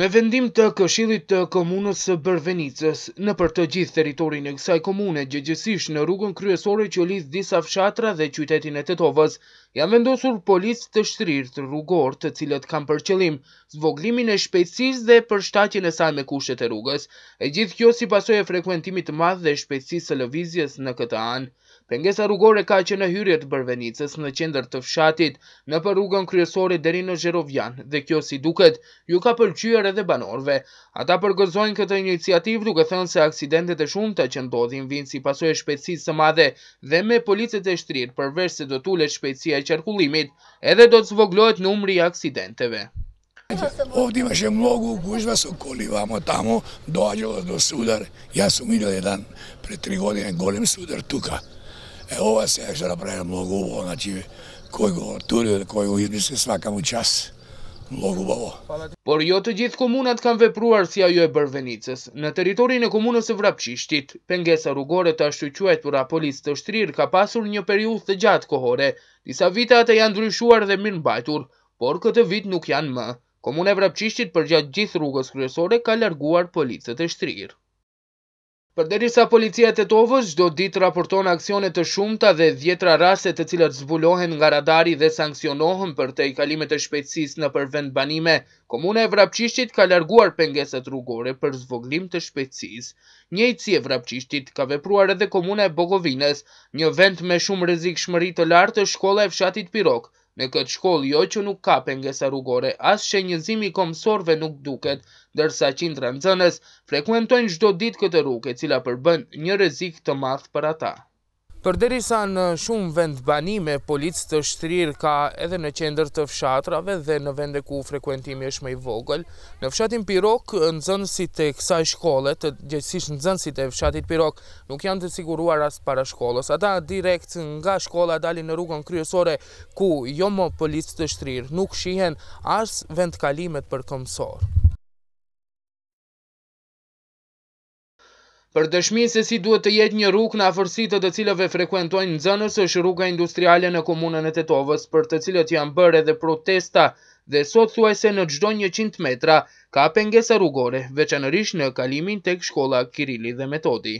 Me vendim të këshillit të komunës së Bërvenicës, në për të gjithë teritorin e kësaj komune, gjëgjësish në rrugën kryesore që lidh disa fshatra dhe qytetin e Tetovës, janë vendosur policë të shtrirë të rrugor të cilët kanë për qëllim, zvoglimin e shpejtësis dhe përshtatjen e saj me kushtet e rrugës, e gjithë kjo si pasoj e frekuentimit madh dhe shpejtësis e lëvizjes në këtë anë. Pengesa rrugore ka që në hyrje të bërvenicës në qender të fshatit, në për rrugën kryesore deri në Gjerovjan, dhe kjo si duket, ju ka përqyër edhe banorve. Ata përgëzojnë këtë iniciativ duke thënë se aksidentet e shumë të që ndodhin vinë si pasoj e shpejtësit së madhe dhe me policet e shtrirë përvesh se do tullet shpejtësia e qarkullimit edhe do të zvoglojt në umri aksidenteve. Ovdi me shem logu u kushva vamo tamo, do do sudar, jasë dan, pre tri godin golem sudar tuka. E ova se e kështë në prejnë, më logu bëho po, nga qive. Koj go, tërë dhe go, hirë njësë nga kam u qasë, më po, po. Por jo të gjithë komunat kanë vepruar si ajo e bërvenicës. Në teritorin e komunës e vrapqishtit, pengesa rrugore të ashtu quajt për apolis të shtrir ka pasur një periuth të gjatë kohore. Disa vita atë janë dryshuar dhe minë bajtur, por këtë vit nuk janë më. Komune vrapqishtit për gjatë gjithë rrugës kryesore ka larguar policët e shtrirë. Përderisa policia të tovës, gjdo ditë raporton aksionet të shumta dhe djetra raset të cilat zbulohen nga radari dhe sankcionohen për të i kalimet të shpejtsis në përvend banime, Komune e Vrapqishtit ka larguar pengeset rrugore për zvoglim të shpejtsis. Njëjtësi e Vrapqishtit ka vepruar edhe Komune e Bogovines, një vend me shumë rezik shmëri të lartë të shkolla e fshatit Pirok, Në këtë shkollë jo që nuk ka pengesa rrugore, asë që njëzimi komësorve nuk duket, dërsa qindra rëndëzënës frekuentojnë gjdo ditë këtë rrugë, e cila përbën një rezik të math për ata. Përderisa në shumë vend banime, policë të shtrirë ka edhe në qender të fshatrave dhe në vende ku frekuentimi është me i vogël. Në fshatin Pirok, në zënësit e kësaj shkollet, të gjithësish në zënësit e fshatit Pirok, nuk janë të siguruar as para shkollës. Ata direkt nga shkolla dali në rrugën kryesore ku jo më policë të shtrirë, nuk shihen as vend kalimet për këmësorë. Për dëshmi se si duhet të jetë një rrug në afërsitë të cilëve frekuentojnë nxënës është rruga industriale në komunën e Tetovës, për të cilët janë bërë edhe protesta dhe sot se në çdo 100 metra ka pengesa rrugore, veçanërisht në kalimin tek shkolla Kirili dhe Metodi.